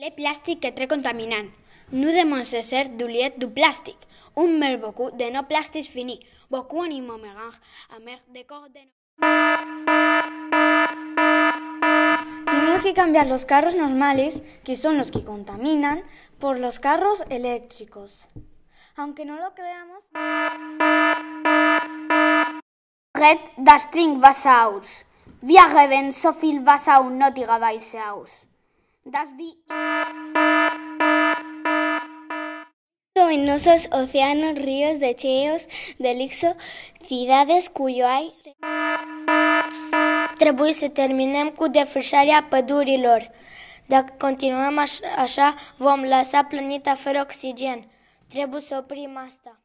Le plàstic que trec contaminant. No demonse ser d'oliet du plàstic. Un mer de no plàstic fini. Beaucoup animo megang, a mer de cor de no... Tenemos que cambiar los carros normales, que son los que contaminan, por los carros eléctricos. Aunque no lo creamos... Red dels trinc bassaus. Via reben sofil bassau no tiga baixaus. Das Bi Luminosos océanos, ríos, cheos, de lixo, ciudades cuyo ai Trebuie să terminăm cu defrișarea pădurilor. Dacă continuăm așa, vom lăsa planeta fără oxigen. Trebuie să oprim asta.